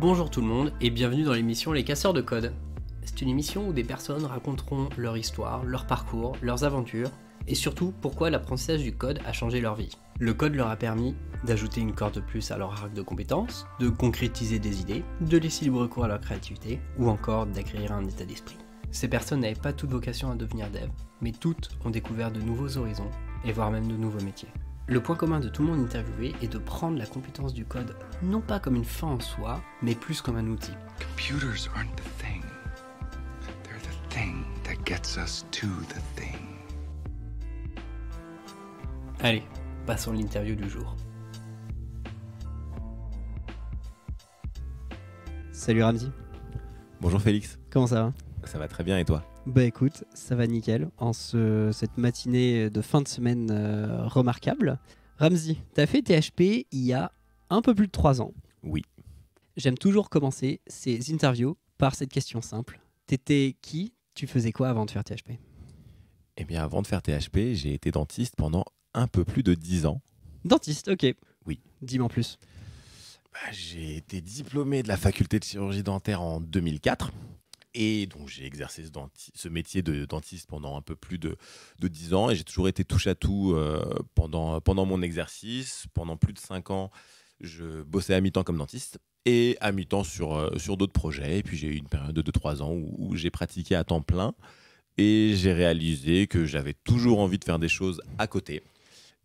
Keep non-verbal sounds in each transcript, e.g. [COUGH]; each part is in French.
Bonjour tout le monde et bienvenue dans l'émission Les Casseurs de Code. C'est une émission où des personnes raconteront leur histoire, leur parcours, leurs aventures et surtout pourquoi l'apprentissage du code a changé leur vie. Le code leur a permis d'ajouter une corde de plus à leur arc de compétences, de concrétiser des idées, de laisser libre cours à leur créativité ou encore d'acquérir un état d'esprit. Ces personnes n'avaient pas toute vocation à devenir dev, mais toutes ont découvert de nouveaux horizons et voire même de nouveaux métiers. Le point commun de tout le monde interviewé est de prendre la compétence du code non pas comme une fin en soi, mais plus comme un outil. Allez, passons l'interview du jour. Salut Ramzi. Bonjour Félix. Comment ça va Ça va très bien et toi bah écoute, ça va nickel en cette matinée de fin de semaine euh, remarquable. Ramzi, t'as fait THP il y a un peu plus de 3 ans. Oui. J'aime toujours commencer ces interviews par cette question simple. T'étais qui Tu faisais quoi avant de faire THP Eh bien avant de faire THP, j'ai été dentiste pendant un peu plus de 10 ans. Dentiste, ok. Oui. Dis-moi en plus. Bah, j'ai été diplômé de la faculté de chirurgie dentaire en 2004. Et donc, j'ai exercé ce, métier de dentiste pendant un peu plus de, de 10 ans. Et j'ai toujours été touche à tout euh, pendant, pendant mon exercice. Pendant plus de 5 ans, je bossais à mi-temps comme dentiste et à mi-temps sur, euh, sur d'autres projets. Et puis, j'ai eu une période de 2-3 ans où j'ai pratiqué à temps plein. Et j'ai réalisé que j'avais toujours envie de faire des choses à côté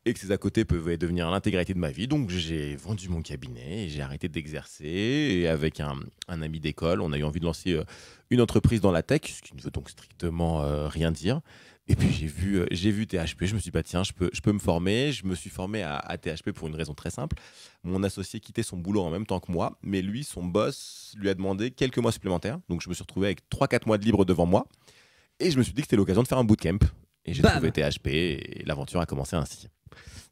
et que ces à côté pouvaient devenir l'intégralité de ma vie. Donc j'ai vendu mon cabinet, j'ai arrêté d'exercer et avec un, ami d'école, on a eu envie de lancer euh, une entreprise dans la tech, ce qui ne veut donc strictement euh, rien dire. Et puis j'ai vu, euh, j'ai vu THP, je me suis dit, bah, tiens, je peux, je peux me former. Je me suis formé à, à, THP pour une raison très simple. Mon associé quittait son boulot en même temps que moi, mais lui, son boss, lui a demandé quelques mois supplémentaires. Donc je me suis retrouvé avec 3-4 mois de libre devant moi. Et je me suis dit que c'était l'occasion de faire un bootcamp. Et j'ai trouvé THP et l'aventure a commencé ainsi.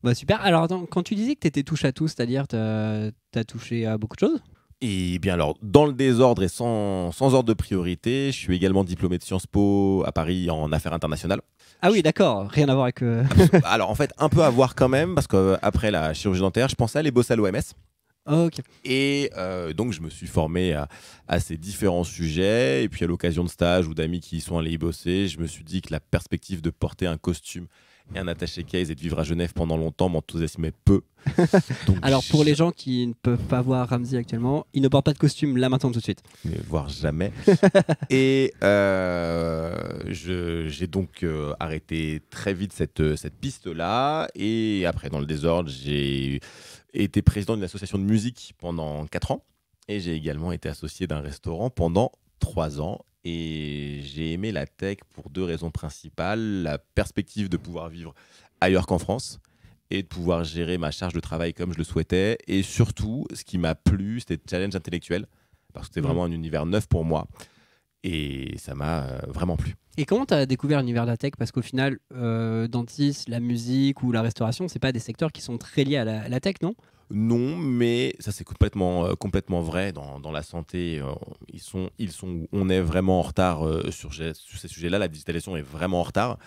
Bah, super. Alors, quand tu disais que tu étais touche à tout, c'est-à-dire tu as, touché à beaucoup de choses et bien alors, dans le désordre et sans, ordre de priorité, je suis également diplômé de Sciences Po à Paris en affaires internationales. Ah oui, d'accord, rien à voir avec... Euh, [LAUGHS] alors en fait, un peu à voir quand même, parce qu'après euh, la chirurgie dentaire, je pensais aller bosser à l'OMS. Et euh, donc je me suis formé à, ces différents sujets, et puis à l'occasion de stages ou d'amis qui sont allés y bosser, je me suis dit que la perspective de porter un costume et un attaché case et de vivre à Genève pendant longtemps m'enthousiasmait peu. [LAUGHS] Alors pour les gens qui ne peuvent pas voir Ramsey actuellement, il ne porte pas de costume là maintenant tout de suite. Mais voir jamais. [LAUGHS] et euh, j'ai donc euh, arrêté très vite cette, euh, cette piste-là. Et après, dans le désordre, j'ai été président d'une association de musique pendant 4 ans. Et j'ai également été associé d'un restaurant pendant 3 ans et j'ai aimé la tech pour deux raisons principales. La perspective de pouvoir vivre ailleurs qu'en France et de pouvoir gérer ma charge de travail comme je le souhaitais. Et surtout, ce qui m'a plu, c'était le challenge intellectuel, parce que c'était mm. vraiment un univers neuf pour moi. Et ça m'a euh, vraiment plu. Et comment tu as découvert l'univers de la tech Parce qu'au final, euh, dentiste, la musique ou la restauration, c'est pas des secteurs qui sont très liés à la tech, non non, mais ça c'est complètement, euh, complètement vrai dans, la santé. Euh, ils sont, ils sont, on est vraiment en retard euh, sur, ces sujets-là. La digitalisation est vraiment en retard.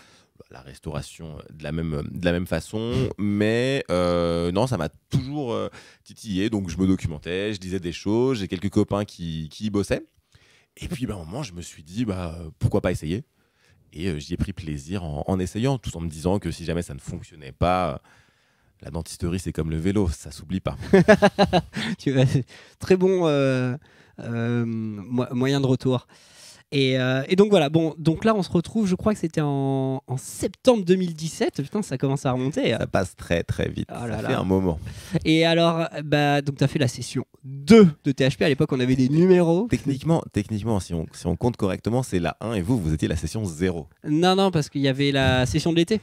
La restauration de la même, de la même façon. Mais non, ça m'a toujours titillé. Donc je me documentais, je disais des choses. J'ai quelques copains qui, y bossaient. Et puis bah, à un moment, je me suis dit, bah, pourquoi pas essayer Et j'y ai pris plaisir en, essayant, tout en me disant que si jamais ça ne fonctionnait pas la dentisterie, c'est comme le vélo, ça s'oublie pas. [LAUGHS] tu très bon euh, euh, moyen de retour. Euh, et, donc voilà, bon, donc là on se retrouve, je crois que c'était en, septembre 2017, putain ça commence à remonter. Hein. Ça passe très très vite, oh ça fait un moment. Et alors, bah, donc tu as fait la session 2 de THP, à l'époque on avait des numéros. Techniquement, techniquement si, on, si on compte correctement, c'est la 1 et vous, vous étiez la session 0. Non, non, parce qu'il y avait la session de l'été.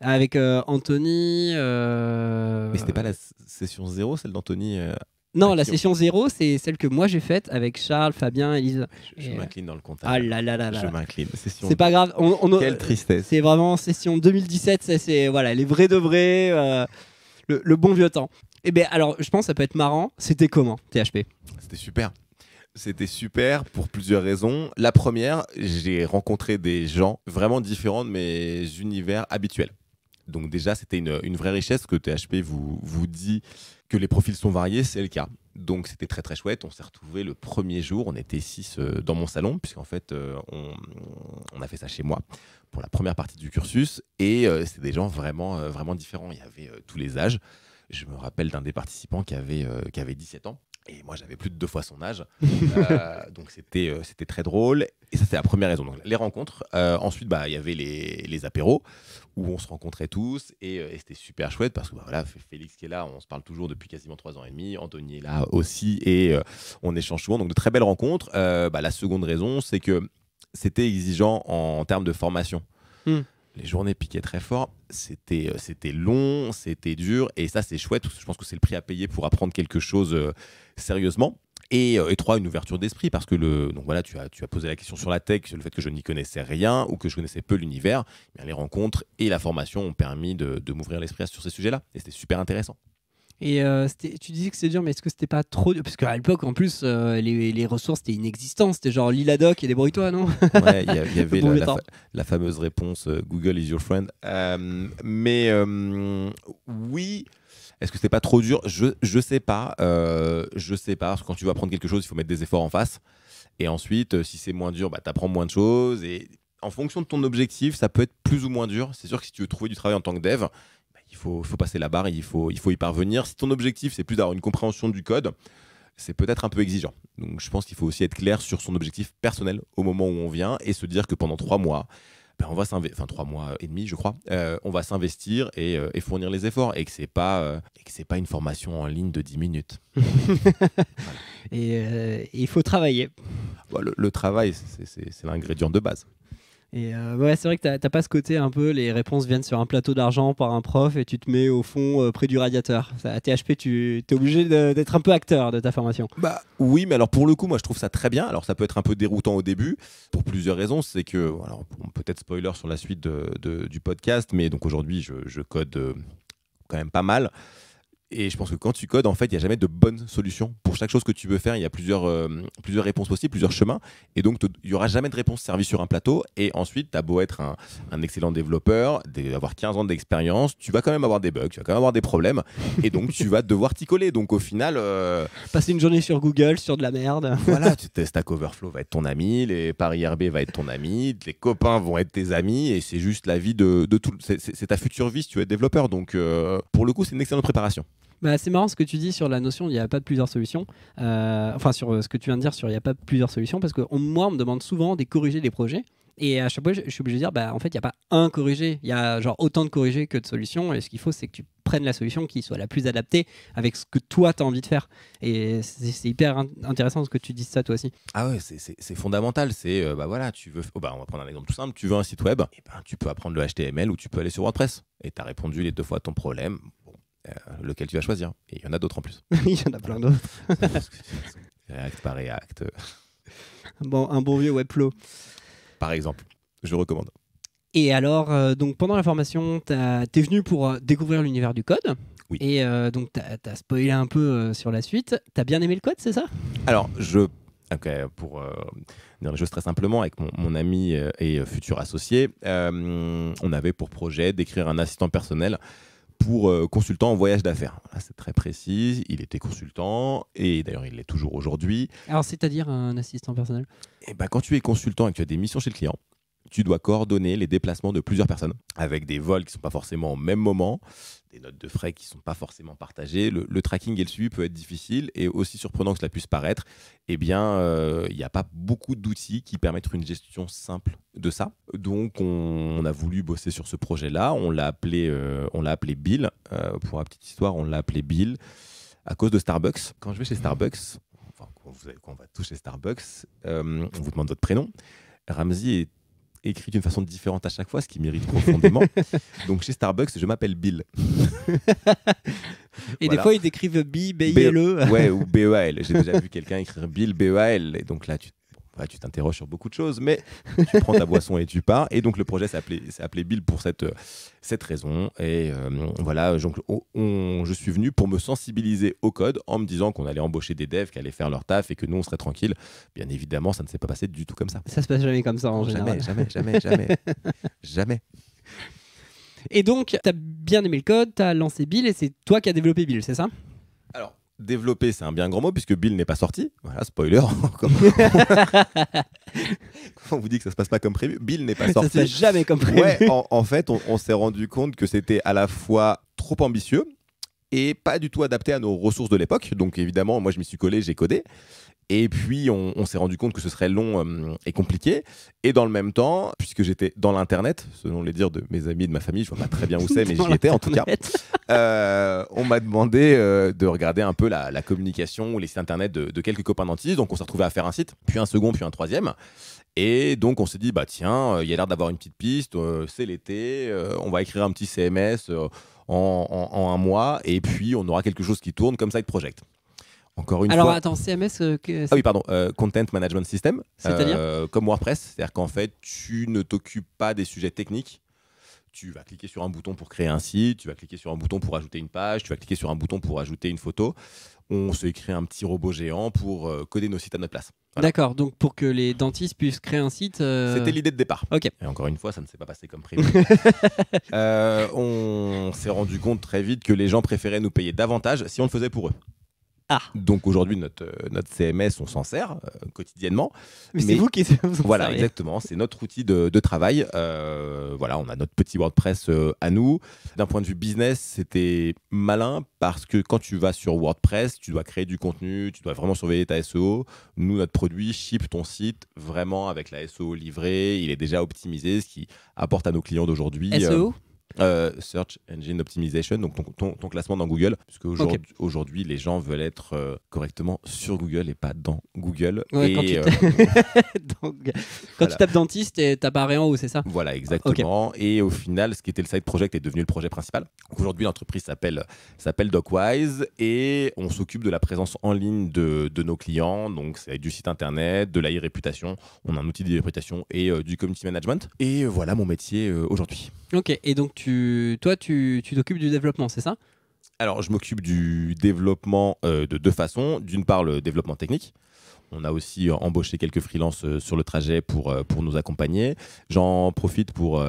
Avec euh, Anthony. Euh, Mais c'était pas la session 0, celle d'Anthony euh, non, la session 0, c'est celle que moi j'ai faite avec Charles, Fabien, Elise. Je, m'incline dans le contact. Ah là là là là. Je m'incline. C'est pas grave. Quelle tristesse. C'est vraiment session 2017, c'est voilà, les vrais de vrais, le, bon vieux temps. Et eh bien alors, je pense que ça peut être marrant. C'était comment, THP C'était super. C'était super pour plusieurs raisons. La première, j'ai rencontré des gens vraiment différents de mes univers habituels. Donc déjà, c'était une, vraie richesse que THP vous, vous dit que les profils sont variés, c'est le cas. Donc c'était très très chouette. On s'est retrouvés le premier jour. On était six euh, dans mon salon, puisqu'en fait euh, on, a fait ça chez moi pour la première partie du cursus. Et euh, c'était des gens vraiment vraiment différents. Il y avait tous les âges. Je me rappelle d'un des participants qui avait, qui avait 17 ans et moi, j'avais plus de deux fois son âge. [LAUGHS] Euh, donc, c'était euh, c'était très drôle. Et ça, c'est la première raison. les rencontres. Euh, ensuite, bah, il y avait les, les, apéros où on se rencontrait tous. Et, euh, c'était super chouette parce que bah, voilà, Félix qui est là, on se parle toujours depuis quasiment trois ans et demi. Anthony est là aussi. Et on échange souvent. Donc, de très belles rencontres. Bah, la seconde raison, c'est que c'était exigeant en termes de formation. Hmm les journées piquaient très fort. C'était, euh, c'était long, c'était dur. Et ça, c'est chouette. Je pense que c'est le prix à payer pour apprendre quelque chose euh, sérieusement. Et, euh, et, trois, une ouverture d'esprit, parce que le, donc voilà, tu as, tu as posé la question sur la tech, sur le fait que je n'y connaissais rien ou que je connaissais peu l'univers. Eh les rencontres et la formation ont permis de, de m'ouvrir l'esprit sur ces sujets-là, et c'était super intéressant. Et euh, tu disais que c'est dur, mais est-ce que c'était pas trop dur Parce qu'à l'époque, en plus, euh, les, les, ressources étaient inexistantes. C'était genre Liladoc et débrouille-toi, non Ouais, il y, avait [LAUGHS] la, fameuse réponse euh, Google is your friend. mais oui. Est-ce que c'était pas trop dur je, je sais pas. je sais pas. Parce que quand tu vas apprendre quelque chose, il faut mettre des efforts en face. Et ensuite, si c'est moins dur, bah, tu apprends moins de choses. Et en fonction de ton objectif, ça peut être plus ou moins dur. C'est sûr que si tu veux trouver du travail en tant que dev, il faut, passer la barre, il faut, il faut y parvenir. Si ton objectif, c'est plus d'avoir une compréhension du code, c'est peut-être un peu exigeant. Donc je pense qu'il faut aussi être clair sur son objectif personnel au moment où on vient et se dire que pendant trois mois, ben on va enfin trois mois et demi, je crois, euh, on va s'investir euh, et, fournir les efforts et que c'est pas euh, pas une formation en ligne de 10 minutes. [LAUGHS] Et il faut travailler. Bah, le, le travail, c'est l'ingrédient de base. Et euh, ouais, c'est vrai que t'as pas ce côté un peu, les réponses viennent sur un plateau d'argent par un prof et tu te mets au fond euh, près du radiateur. Ça, à THP, tu es obligé d'être un peu acteur de ta formation. Bah oui, mais alors pour le coup, moi je trouve ça très bien. Alors ça peut être un peu déroutant au début pour plusieurs raisons. C'est que, alors peut-être spoiler sur la suite de, du podcast, mais donc aujourd'hui je, code euh, quand même pas mal. Et je pense que quand tu codes, en fait, il n'y a jamais de bonne solution. Pour chaque chose que tu veux faire, il y a plusieurs, euh, plusieurs réponses possibles, plusieurs chemins. Et donc, il n'y aura jamais de réponse servie sur un plateau. Et ensuite, tu as beau être un, excellent développeur, avoir 15 ans d'expérience, tu vas quand même avoir des bugs, tu vas quand même avoir des problèmes. Et donc, tu vas devoir t'y coller. Donc, au final. Euh, Passer une journée sur Google, sur de la merde. voilà, tu testes Stack Overflow va être ton ami, les Paris RB va être ton ami, les copains vont être tes amis. Et c'est juste la vie de, de tout. C'est ta future vie si tu es développeur. Donc, euh, pour le coup, c'est une excellente préparation. Bah, c'est marrant ce que tu dis sur la notion il n'y a pas de plusieurs solutions. Euh, enfin, sur euh, ce que tu viens de dire sur il n'y a pas plusieurs solutions, parce que moi, on me demande souvent de corriger des projets. Et à chaque fois, je, suis obligé de dire, bah, en fait, il n'y a pas un corrigé. Il y a genre autant de corrigés que de solutions. Et ce qu'il faut, c'est que tu prennes la solution qui soit la plus adaptée avec ce que toi, tu as envie de faire. Et c'est hyper intéressant ce que tu dis ça, toi aussi. Ah ouais, c'est fondamental. C'est, euh, bah voilà, tu veux, oh, bah, on va prendre un exemple tout simple. Tu veux un site web, eh ben, tu peux apprendre le HTML ou tu peux aller sur WordPress. Et tu as répondu les deux fois à ton problème. Euh, lequel tu vas choisir. Et il y en a d'autres en plus. [LAUGHS] il y en a plein d'autres. [LAUGHS] React par React. [LAUGHS] Bon, un bon vieux Webflow. Par exemple, je recommande. Et alors, euh, donc pendant la formation, tu es venu pour euh, découvrir l'univers du code. Et donc, tu as, spoilé un peu sur la suite. Tu as bien aimé le code, c'est ça Alors, je. pour dire les choses très simplement, avec mon, mon ami et futur associé, on avait pour projet d'écrire un assistant personnel pour euh, consultant en voyage d'affaires. c'est très précis. Il était consultant et d'ailleurs il l'est toujours aujourd'hui. Alors c'est-à-dire un assistant personnel Et eh ben, quand tu es consultant et que tu as des missions chez le client, tu dois coordonner les déplacements de plusieurs personnes avec des vols qui ne sont pas forcément au même moment, des notes de frais qui ne sont pas forcément partagées. Le, tracking et le suivi peut être difficile et aussi surprenant que cela puisse paraître, eh bien, euh, il n'y a pas beaucoup d'outils qui permettent une gestion simple de ça. Donc, on, a voulu bosser sur ce projet-là. On l'a appelé, euh, on l'a appelé Bill. Euh, pour la petite histoire, on l'a appelé Bill à cause de Starbucks. Quand je vais chez Starbucks, enfin, quand, on va toucher Starbucks, on vous demande votre prénom. Ramsey est écrit d'une façon différente à chaque fois, ce qui m'irrite profondément. [LAUGHS] Donc chez Starbucks, je m'appelle Bill. et des fois, ils écrivent B, B, L, e. E, ouais, ou B, E, A, L. J'ai déjà vu quelqu'un écrire Bill, B, E, A, L. Et donc là, tu tu t'interroges sur beaucoup de choses, mais tu prends ta [LAUGHS] boisson et tu pars. Et donc le projet s'appelait Bill pour cette, euh, cette raison. Et euh, voilà, donc, je suis venu pour me sensibiliser au code en me disant qu'on allait embaucher des devs qui allaient faire leur taf et que nous on serait tranquille. Bien évidemment, ça ne s'est pas passé du tout comme ça. Ça se passe jamais comme ça en jamais, général. Jamais, jamais, jamais, [LAUGHS] jamais. Et donc, tu as bien aimé le code, tu as lancé Bill et c'est toi qui as développé Bill, c'est ça alors, développer, c'est un bien grand mot puisque Bill n'est pas sorti. Voilà, spoiler. [LAUGHS] on vous dit que ça se passe pas comme prévu. Bill n'est pas sorti. Ça se jamais comme prévu. Ouais, en, fait, on, on s'est rendu compte que c'était à la fois trop ambitieux et pas du tout adapté à nos ressources de l'époque. Donc évidemment, moi je m'y suis collé, j'ai codé. Et puis, on, s'est rendu compte que ce serait long euh, et compliqué. Et dans le même temps, puisque j'étais dans l'Internet, selon les dires de mes amis et de ma famille, je vois pas très bien où c'est, mais [LAUGHS] j'y étais en tout cas, [LAUGHS] euh, on m'a demandé euh, de regarder un peu la, communication ou les sites Internet de, quelques copains d'Antis Donc, on s'est retrouvé à faire un site, puis un second, puis un troisième. Et donc on s'est dit, bah tiens, il y a l'air d'avoir une petite piste, c'est l'été, on va écrire un petit CMS en, un mois, et puis on aura quelque chose qui tourne comme ça, Project. Encore une Alors, attends, CMS. Euh, ah oui, pardon, euh, Content Management System. C'est-à-dire euh, Comme WordPress, c'est-à-dire qu'en fait, tu ne t'occupes pas des sujets techniques. Tu vas cliquer sur un bouton pour créer un site, tu vas cliquer sur un bouton pour ajouter une page, tu vas cliquer sur un bouton pour ajouter une photo. On se crée un petit robot géant pour coder nos sites à notre place. D'accord, donc pour que les dentistes puissent créer un site. C'était l'idée de départ. Ok. Et encore une fois, ça ne s'est pas passé comme prévu. [LAUGHS] on s'est rendu compte très vite que les gens préféraient nous payer davantage si on le faisait pour eux. Ah. Donc aujourd'hui, notre, euh, notre CMS, on s'en sert euh, quotidiennement. Mais, c'est vous qui [LAUGHS] vous Voilà, exactement. C'est notre outil de, travail. Euh, voilà, on a notre petit WordPress à nous. D'un point de vue business, c'était malin parce que quand tu vas sur WordPress, tu dois créer du contenu, tu dois vraiment surveiller ta SEO. Nous, notre produit ship ton site vraiment avec la SEO livrée. Il est déjà optimisé, ce qui apporte à nos clients d'aujourd'hui. SEO euh, search Engine Optimization, donc ton, classement dans Google, puisque aujourd'hui, les gens veulent être euh, correctement sur Google et pas dans Google. et quand, tu, euh, [LAUGHS] donc, tu tapes dentiste, t'apparais en haut, c'est ça Voilà, exactement. Et au final, ce qui était le side project est devenu le projet principal. Aujourd'hui, l'entreprise s'appelle DocWise et on s'occupe de la présence en ligne de, de nos clients, donc c'est du site internet, de l'AI réputation, on a un outil de réputation et du community management. Et voilà mon métier aujourd'hui. Ok, et donc toi, tu t'occupes du développement, c'est ça Alors, je m'occupe du développement euh, de deux façons. D'une part, le développement technique. On a aussi euh, embauché quelques freelances euh, sur le trajet pour, pour nous accompagner. J'en profite pour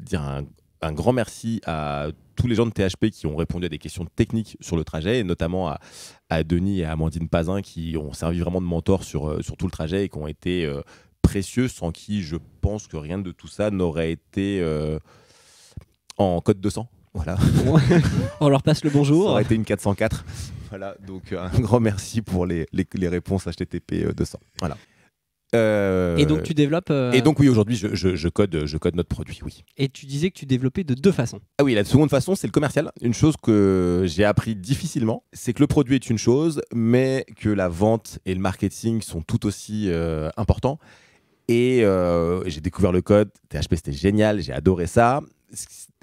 dire un, grand merci à tous les gens de THP qui ont répondu à des questions techniques sur le trajet, et notamment à, Denis et à Amandine Pazin qui ont servi vraiment de mentor sur, sur tout le trajet et qui ont été précieux, sans qui je pense que rien de tout ça n'aurait été en code 200. Voilà. [LAUGHS] On leur passe le bonjour. Ça aurait été une 404. Voilà, donc euh, un grand merci pour les, réponses HTTP 200. Euh, voilà. Euh, et donc tu développes. Et donc oui, aujourd'hui je, code, je code notre produit, oui. Et tu disais que tu développais de deux façons. Ah oui, la seconde façon, c'est le commercial. Une chose que j'ai appris difficilement, c'est que le produit est une chose, mais que la vente et le marketing sont tout aussi importants. Et j'ai découvert le code, THP c'était génial, j'ai adoré ça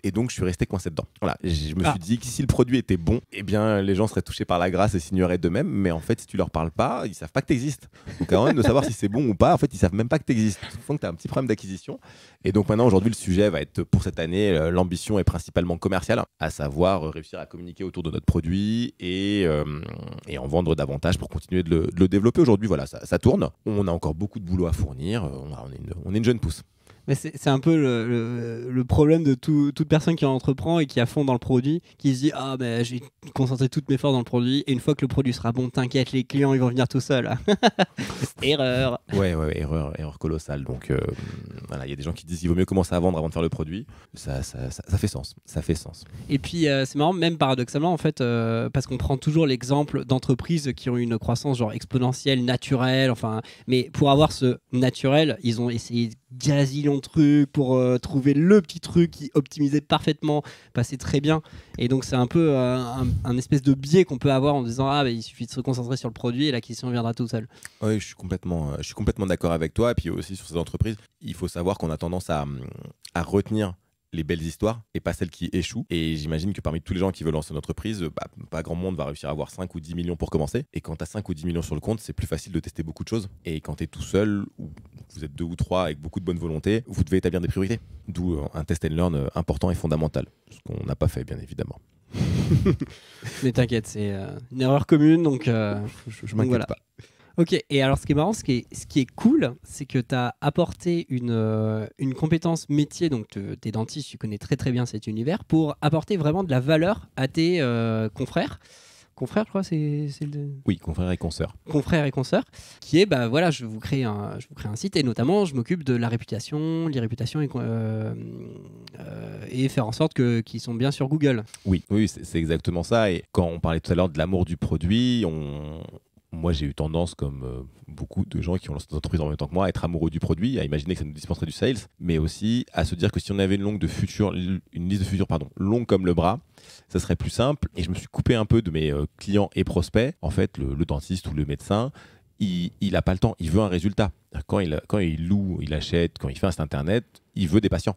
et donc je suis resté coincé dedans. Voilà, je me ah. suis dit que si le produit était bon, eh bien les gens seraient touchés par la grâce et s'ignoraient de même. mais en fait si tu leur parles pas, ils savent pas que tu existes. Donc avant même de savoir si c'est bon ou pas, en fait ils savent même pas que tu existes. Donc tu as un petit problème d'acquisition. Et donc maintenant aujourd'hui le sujet va être pour cette année, euh, l'ambition est principalement commerciale, à savoir euh, réussir à communiquer autour de notre produit et, euh, et en vendre davantage pour continuer de le, développer. Aujourd'hui voilà, ça, ça, tourne. On a encore beaucoup de boulot à fournir, on, est, une, on est une jeune pousse. Mais c'est un peu le, le, problème de toute personne qui entreprend et qui a fond dans le produit, qui se dit Ah, ben j'ai concentré toutes mes forces dans le produit, et une fois que le produit sera bon, t'inquiète, les clients ils vont venir tout seuls. [LAUGHS] erreur ouais, ouais, erreur, erreur colossale. Donc euh, voilà, il y a des gens qui disent Il vaut mieux commencer à vendre avant de faire le produit. Ça, ça, ça, fait sens. Ça fait sens. Et puis euh, c'est marrant, même paradoxalement, en fait, euh, parce qu'on prend toujours l'exemple d'entreprises qui ont une croissance genre exponentielle, naturelle, enfin, mais pour avoir ce naturel, ils ont essayé gazillion de trucs pour euh, trouver le petit truc qui optimisait parfaitement, passait bah, très bien. Et donc c'est un peu euh, un, espèce de biais qu'on peut avoir en disant ah bah, il suffit de se concentrer sur le produit et la question viendra tout seul. Oui, je suis complètement, euh, je suis complètement d'accord avec toi. Et puis aussi sur ces entreprises, il faut savoir qu'on a tendance à, à retenir les belles histoires et pas celles qui échouent. Et j'imagine que parmi tous les gens qui veulent lancer une entreprise, euh, bah, pas grand monde va réussir à avoir 5 ou 10 millions pour commencer. Et quand tu as 5 ou 10 millions sur le compte, c'est plus facile de tester beaucoup de choses. Et quand tu es tout seul, ou vous êtes deux ou trois avec beaucoup de bonne volonté, vous devez établir des priorités. D'où euh, un test and learn euh, important et fondamental. Ce qu'on n'a pas fait, bien évidemment. [LAUGHS] Mais t'inquiète, c'est une erreur commune, donc je, pas. Ok, et alors ce qui est marrant, ce qui est, ce qui est cool, c'est que tu as apporté une, euh, une compétence métier, donc tu es dentiste, tu connais très très bien cet univers, pour apporter vraiment de la valeur à tes euh, confrères. Confrères, je crois, c'est, Oui, confrères et consoeurs. Confrères et consoeurs, qui est, bah voilà, je vous crée un, je vous crée un site, et notamment, je m'occupe de la réputation, les réputations, et, euh, et faire en sorte que, qu'ils sont bien sur Google. Oui, oui c'est exactement ça, et quand on parlait tout à l'heure de l'amour du produit, on moi, j'ai eu tendance, comme euh, beaucoup de gens qui ont lancé des entreprises en même temps que moi, à être amoureux du produit, à imaginer que ça nous dispenserait du sales, mais aussi à se dire que si on avait une, longue de une liste de futurs pardon, longue comme le bras, ça serait plus simple. Et je me suis coupé un peu de mes euh, clients et prospects, en fait, le, dentiste ou le médecin. Il n'a pas le temps, il veut un résultat. Quand il, quand il loue, il achète, quand il fait un site internet, il veut des patients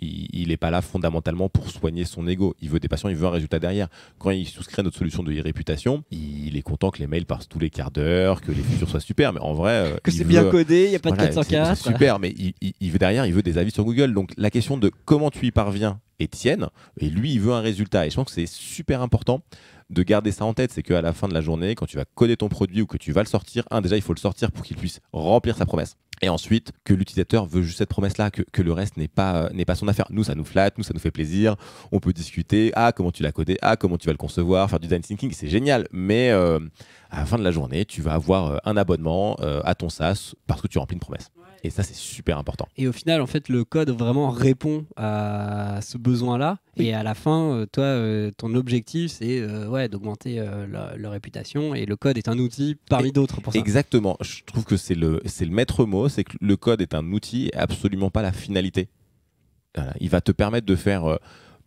il n'est pas là fondamentalement pour soigner son ego. Il veut des patients, il veut un résultat derrière. Quand il souscrit à notre solution de réputation il est content que les mails passent tous les quarts d'heure, que les futurs soient super, mais en vrai. Euh, que c'est bien codé, il n'y a pas de 404. super, mais il, veut derrière, il veut des avis sur Google. Donc la question de comment tu y parviens est tienne, et lui, il veut un résultat. Et je pense que c'est super important de garder ça en tête, c'est qu'à la fin de la journée, quand tu vas coder ton produit ou que tu vas le sortir, un, déjà, il faut le sortir pour qu'il puisse remplir sa promesse et ensuite que l'utilisateur veut juste cette promesse-là, que, le reste n'est pas, euh, n'est pas son affaire. Nous, ça nous flatte, nous, ça nous fait plaisir, on peut discuter, ah, comment tu l'as codé, ah, comment tu vas le concevoir, faire du design thinking, c'est génial, mais euh, à la fin de la journée, tu vas avoir euh, un abonnement à ton SaaS parce que tu remplis une promesse. Et ça, c'est super important. Et au final, en fait, le code vraiment répond à ce besoin-là. Et à la fin, euh, toi, euh, ton objectif, c'est euh, ouais, d'augmenter la leur, réputation. Et le code est un outil parmi d'autres pour ça. Exactement. Je trouve que c'est le, c'est le maître mot. C'est que le code est un outil et absolument pas la finalité. Il va te permettre de faire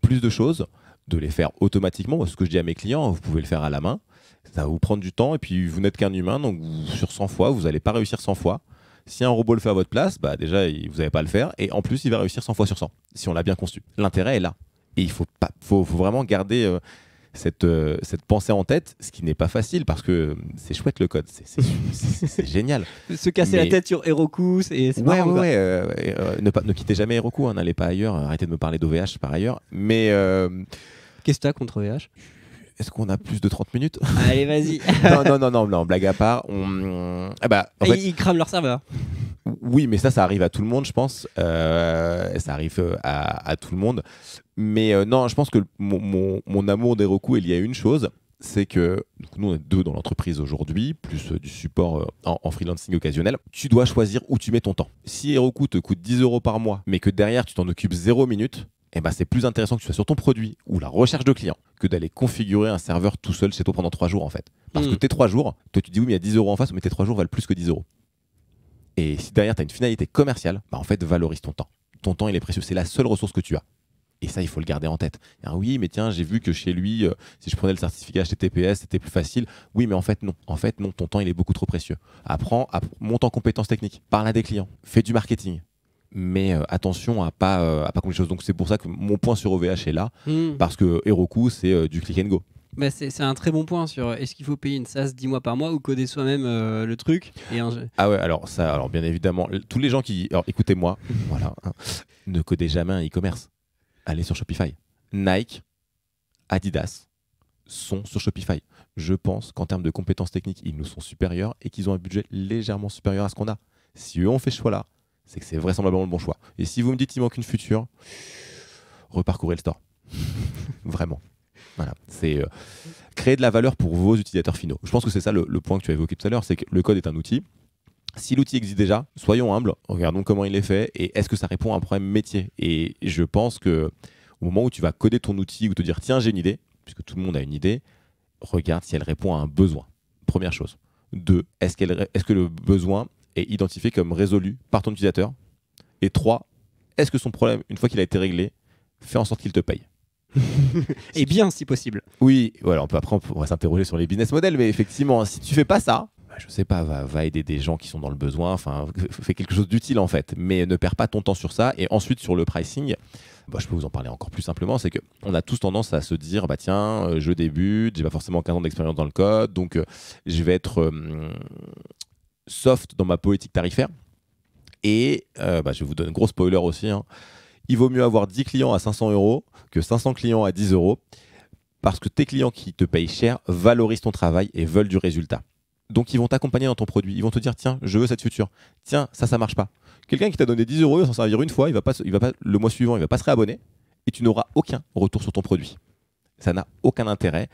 plus de choses, de les faire automatiquement. Ce que je dis à mes clients, vous pouvez le faire à la main. Ça va vous prendre du temps et puis vous n'êtes qu'un humain, donc sur 100 fois, vous n'allez pas réussir 100 fois. Si un robot le fait à votre place, bah déjà, vous n'allez pas le faire. Et en plus, il va réussir 100 fois sur 100, si on l'a bien conçu. L'intérêt est là. Et il faut, vraiment garder euh, cette, euh, cette pensée en tête, ce qui n'est pas facile parce que euh, c'est chouette le code, c'est génial. [LAUGHS] Se casser la tête sur Heroku, c'est Ouais, ne, pas, ne quittez jamais Heroku, hein, n'allez pas ailleurs, arrêtez de me parler d'OVH par ailleurs. Mais. Qu'est-ce que tu as contre OVH est-ce qu'on a plus de 30 minutes Allez, vas-y. [LAUGHS] non, non, non, non, blague à part. Eh ben, Ils crament leur serveur. Oui, mais ça, ça arrive à tout le monde, je pense. Euh, ça arrive euh, à, tout le monde. Mais euh, non, je pense que mon, amour des recours est lié à une chose c'est que nous, on est deux dans l'entreprise aujourd'hui, plus du support en, freelancing occasionnel. Tu dois choisir où tu mets ton temps. Si Heroku te coûte 10 euros par mois, mais que derrière, tu t'en occupes 0 minutes, eh ben, c'est plus intéressant que tu sois sur ton produit ou la recherche de clients que d'aller configurer un serveur tout seul chez toi pendant trois jours en fait. Parce que hmm. tes trois jours, toi tu dis oui mais il y a 10 euros en face, mais tes trois jours valent plus que 10 euros. Et si derrière tu as une finalité commerciale, bah, en fait valorise ton temps. Ton temps il est précieux, c'est la seule ressource que tu as. Et ça, il faut le garder en tête. Ah oui, mais tiens, j'ai vu que chez lui, euh, si je prenais le certificat HTTPS, c'était plus facile. Oui, mais en fait, non. En fait, non, ton temps, il est beaucoup trop précieux. Apprends, monte en compétences techniques, parle à des clients, fais du marketing, mais euh, attention à pas euh, à pas les choses. Donc c'est pour ça que mon point sur OVH est là hmm. parce que Heroku c'est euh, du click and go. Bah, c'est un très bon point sur est-ce qu'il faut payer une SaaS 10 mois par mois ou coder soi-même le truc Ah ouais, alors ça, alors bien évidemment, tous les gens qui. Alors écoutez-moi, [LAUGHS] voilà, hein, ne codez jamais un e-commerce. Allez sur Shopify. Nike, Adidas sont sur Shopify. Je pense qu'en termes de compétences techniques, ils nous sont supérieurs et qu'ils ont un budget légèrement supérieur à ce qu'on a. Si eux ont fait ce choix-là, c'est que c'est vraisemblablement le bon choix. Et si vous me dites qu'il manque une future, reparcourez le store. [LAUGHS] Vraiment. Voilà. C'est euh, créer de la valeur pour vos utilisateurs finaux. Je pense que c'est ça le, point que tu as évoqué tout à l'heure, c'est que le code est un outil. Si l'outil existe déjà, soyons humbles, regardons comment il est fait et est-ce que ça répond à un problème métier. Et je pense que au moment où tu vas coder ton outil ou te dire tiens j'ai une idée, puisque tout le monde a une idée, regarde si elle répond à un besoin. Première chose. Deux, est-ce, qu'elle, est-ce que le besoin est identifié comme résolu par ton utilisateur Et trois, Est-ce que son problème, une fois qu'il a été réglé, fait en sorte qu'il te paye [LAUGHS] Et eh bien, si possible. Oui, voilà, on peut, après, on va s'interroger sur les business models, mais effectivement, si tu fais pas ça, bah, je sais pas, va, aider des gens qui sont dans le besoin, enfin, fais quelque chose d'utile en fait, mais ne perds pas ton temps sur ça. Et ensuite, sur le pricing, bah, je peux vous en parler encore plus simplement, c'est qu'on a tous tendance à se dire, bah tiens, euh, je débute, j'ai pas forcément 15 ans d'expérience dans le code, donc euh, je vais être euh, soft dans ma politique tarifaire. Et euh, bah, je vous donne un gros spoiler aussi. Hein. Il vaut mieux avoir 10 clients à 500 euros que 500 clients à 10 euros parce que tes clients qui te payent cher valorisent ton travail et veulent du résultat. Donc ils vont t'accompagner dans ton produit. Ils vont te dire tiens, je veux cette future. Tiens, ça, ça marche pas. Quelqu'un qui t'a donné 10 euros, il va s'en servir une fois, il va pas, il va le mois suivant, il va pas se réabonner et tu n'auras aucun retour sur ton produit. Ça n'a aucun intérêt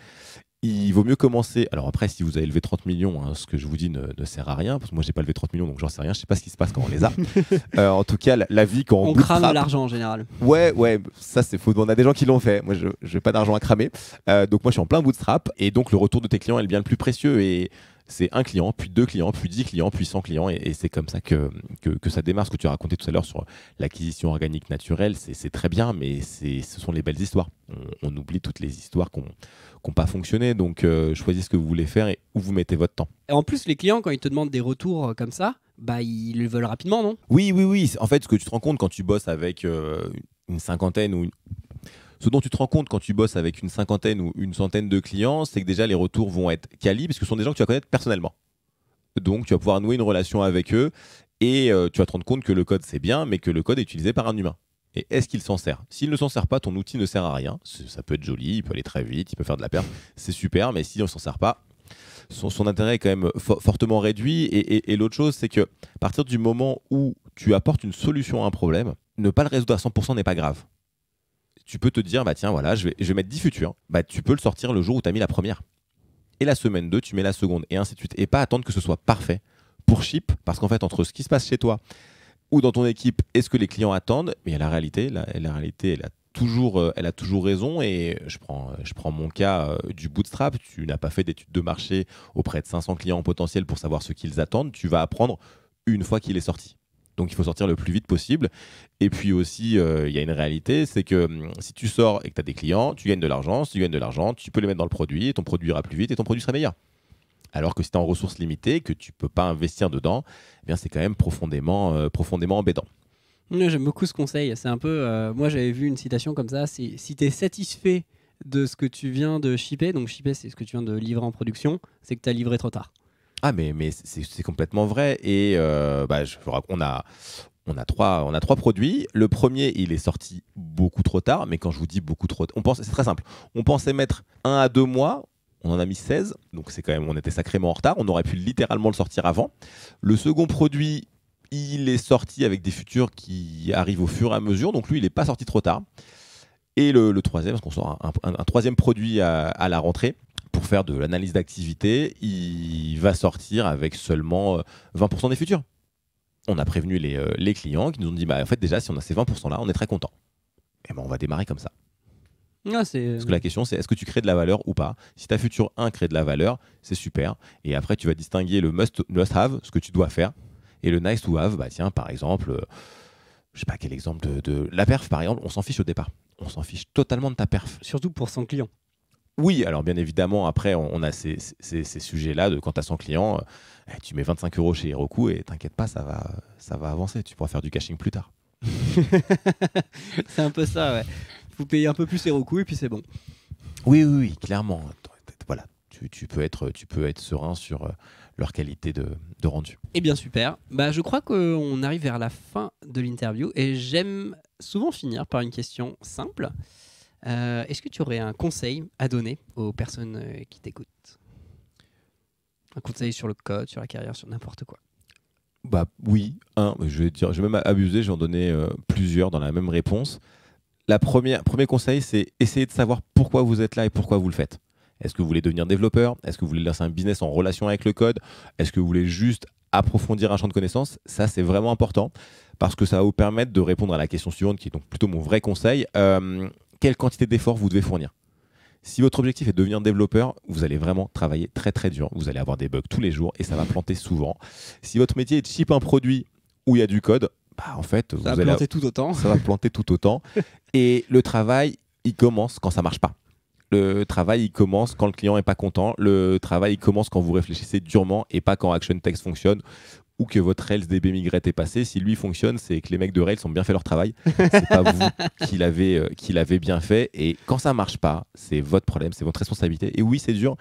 il vaut mieux commencer. Alors après, si vous avez levé 30 millions, hein, ce que je vous dis ne, sert à rien, parce que moi j'ai pas levé 30 millions, donc j'en sais rien, je sais pas ce qui se passe quand on les a. [LAUGHS] Euh, en tout cas, la vie quand on. On crame l'argent en général. Ouais, ouais, ça c'est faux. On a des gens qui l'ont fait. Moi, je n'ai pas d'argent à cramer. Euh, donc moi, je suis en plein bootstrap, et donc le retour de tes clients est bien le plus précieux. Et c'est un client, puis deux clients, puis dix clients, puis cent clients. Et, c'est comme ça que, que, ça démarre. Ce que tu as raconté tout à l'heure sur l'acquisition organique naturelle, c'est très bien, mais ce sont les belles histoires. On, oublie toutes les histoires qu'on n'ont pas fonctionné. Donc, euh, choisis ce que vous voulez faire et où vous mettez votre temps. Et en plus, les clients, quand ils te demandent des retours euh, comme ça, bah, ils le veulent rapidement, non Oui, oui, oui. En fait, ce que tu te rends compte quand tu bosses avec euh, une cinquantaine ou une, ce dont tu te rends compte quand tu bosses avec une cinquantaine ou une centaine de clients, c'est que déjà les retours vont être quali, parce que ce sont des gens que tu vas connaître personnellement. Donc tu vas pouvoir nouer une relation avec eux et euh, tu vas te rendre compte que le code c'est bien, mais que le code est utilisé par un humain. Et est-ce qu'il s'en sert S'il ne s'en sert pas, ton outil ne sert à rien. Ça peut être joli, il peut aller très vite, il peut faire de la perte, c'est super, mais si on ne s'en sert pas, son, intérêt est quand même fortement réduit. Et, et l'autre chose, c'est que à partir du moment où tu apportes une solution à un problème, ne pas le résoudre à 100% n'est pas grave tu peux te dire, bah tiens, voilà, je vais, je vais mettre 10 futurs. Bah, tu peux le sortir le jour où tu as mis la première. Et la semaine 2, tu mets la seconde, et ainsi de suite. Et pas attendre que ce soit parfait pour ship, parce qu'en fait, entre ce qui se passe chez toi ou dans ton équipe et ce que les clients attendent, mais la réalité, la, réalité, elle a toujours, euh, elle a toujours raison. Et je prends, je prends mon cas euh, du bootstrap. Tu n'as pas fait d'études de marché auprès de 500 clients potentiels pour savoir ce qu'ils attendent. Tu vas apprendre une fois qu'il est sorti. Donc il faut sortir le plus vite possible. Et puis aussi, euh, il y a une réalité, c'est que hum, si tu sors et que tu as des clients, tu gagnes de l'argent. Si tu gagnes de l'argent, tu peux les mettre dans le produit, et ton produit ira plus vite et ton produit sera meilleur. Alors que si tu es en ressources limitées, que tu peux pas investir dedans, eh bien c'est quand même profondément, euh, profondément embêtant. J'aime beaucoup ce conseil. C'est un peu, euh, moi j'avais vu une citation comme ça, c'est si tu es satisfait de ce que tu viens de shipper, donc shipper c'est ce que tu viens de livrer en production, c'est que tu as livré trop tard. Ah, mais, mais c'est complètement vrai. Et euh, bah, je vous on a, on a trois, on a trois produits. Le premier, il est sorti beaucoup trop tard, mais quand je vous dis beaucoup trop tard, c'est très simple. On pensait mettre un à deux mois. On en a mis 16, donc c'est quand même, on était sacrément en retard. On aurait pu littéralement le sortir avant. Le second produit, il est sorti avec des futurs qui arrivent au fur et à mesure, donc lui, il n'est pas sorti trop tard. Et le, troisième, parce qu'on sort un, troisième produit à la rentrée, pour faire de l'analyse d'activité, il va sortir avec seulement 20% euh, des futurs. On a prévenu euh, les, clients qui nous ont dit bah, en fait, déjà, si on a ces 20% là, on est très content. Et eh ben, on va démarrer comme ça. Ah, euh, Parce que la question, c'est est-ce que tu crées de la valeur ou pas Si ta future 1 crée de la valeur, c'est super. Et après, tu vas distinguer le must, have, ce que tu dois faire, et le nice to have, bah tiens, par exemple, je sais pas quel exemple de, de, la perf, par exemple, on s'en fiche au départ. On s'en fiche totalement de ta perf. Surtout pour son client. Oui, alors bien évidemment, après, on, a ces, sujets-là de quand tu as client euh, eh, tu mets 25 euros chez Heroku et t'inquiète pas, ça va, ça va avancer. Tu pourras faire du caching plus tard. [LAUGHS] c'est un peu ça, ouais. faut payer un peu plus Heroku et puis c'est bon. Oui, oui, clairement. Voilà, tu, peux, être, tu peux être serein sur euh, leur qualité de, rendu. Eh bien, super. Bah, je crois qu'on arrive vers la fin de l'interview et j'aime souvent finir par une question simple. Euh, est-ce que tu aurais un conseil à donner aux personnes euh, qui t'écoutent Un conseil sur le code, sur la carrière, sur n'importe quoi Bah oui, un, je vais dire, je vais même abuser, j'en donnais euh, plusieurs dans la même réponse. La première, premier conseil, c'est essayer de savoir pourquoi vous êtes là et pourquoi vous le faites. Est-ce que vous voulez devenir développeur Est-ce que vous voulez lancer un business en relation avec le code Est-ce que vous voulez juste approfondir un champ de connaissances Ça, c'est vraiment important parce que ça va vous permettre de répondre à la question suivante, qui est donc plutôt mon vrai conseil quelle quantité d'efforts vous devez fournir. Si votre objectif est de devenir développeur, vous allez vraiment travailler très très dur. Vous allez avoir des bugs tous les jours et ça va planter souvent. Si votre métier est de chip un produit où il y a du code, bah, en fait, ça vous va planter tout autant. Ça va planter tout autant. [LAUGHS] Et le travail, il commence quand ça marche pas. Le travail, il commence quand le client est pas content. Le travail, il commence quand vous réfléchissez durement et pas quand Action Text fonctionne ou que votre Rails DB migrate est passé. Si lui fonctionne, c'est que les mecs de Rails ont bien fait leur travail. C'est pas vous [LAUGHS] euh, qui l'avez, bien fait. Et quand ça marche pas, c'est votre problème, c'est votre responsabilité. Et oui, c'est dur.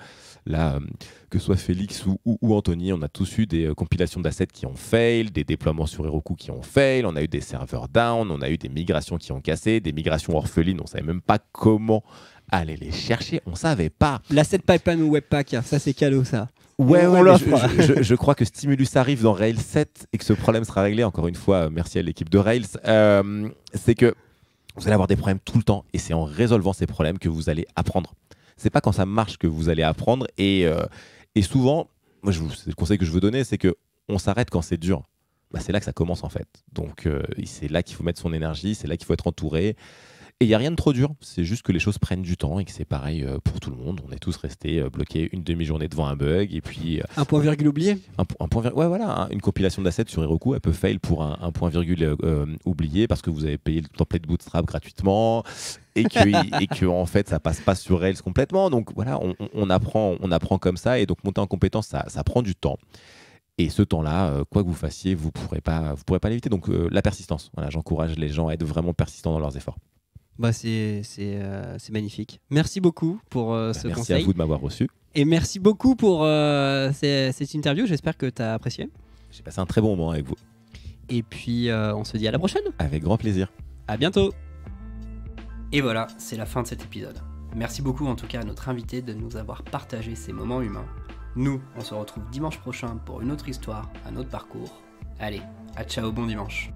Là, euh, que ce soit Félix ou, Anthony, on a tous eu des euh, compilations d'assets qui ont fail, des déploiements sur Heroku qui ont fail, on a eu des serveurs down, on a eu des migrations qui ont cassé, des migrations orphelines, on savait même pas comment aller les chercher, on savait pas. L'asset pipeline ou webpack, ça c'est cadeau ça. Ouais, je, crois que Stimulus arrive dans Rails 7 et que ce problème sera réglé. Encore une fois, euh, merci à l'équipe de Rails. Euh, c'est que vous allez avoir des problèmes tout le temps et c'est en résolvant ces problèmes que vous allez apprendre. C'est pas quand ça marche que vous allez apprendre et, euh, et souvent, moi, je, le conseil que je veux donner, c'est que on s'arrête quand c'est dur. Bah, c'est là que ça commence en fait. Donc c'est là qu'il faut mettre son énergie, c'est là qu'il faut être entouré, et il n'y a rien de trop dur, c'est juste que les choses prennent du temps et que c'est pareil euh, pour tout le monde. On est tous restés euh, bloqués une demi-journée devant un bug et puis... Euh, un point virgule oublié un, point Ouais voilà, une compilation d'assets sur Heroku, elle peut fail pour un, point virgule oublié parce que vous avez payé le template Bootstrap gratuitement et que, [LAUGHS] et que en fait ça passe pas sur Rails complètement. Donc voilà, on, apprend, on apprend comme ça et donc monter en compétence, ça, ça prend du temps. Et ce temps-là, quoi que vous fassiez, vous ne pourrez pas, vous pourrez pas l'éviter. Donc la persistance. Voilà, j'encourage les gens à être vraiment persistants dans leurs efforts. Bah, euh, c'est magnifique. Merci beaucoup pour euh, bah, ce conseil. Merci à vous de m'avoir reçu. Et merci beaucoup pour euh, cette interview. J'espère que tu as apprécié. J'ai passé un très bon moment avec vous. Et puis, on se dit à la prochaine. Avec grand plaisir. À bientôt. Et voilà, c'est la fin de cet épisode. Merci beaucoup en tout cas à notre invité de nous avoir partagé ces moments humains. Nous, on se retrouve dimanche prochain pour une autre histoire, un autre parcours. Allez, à ciao, bon dimanche.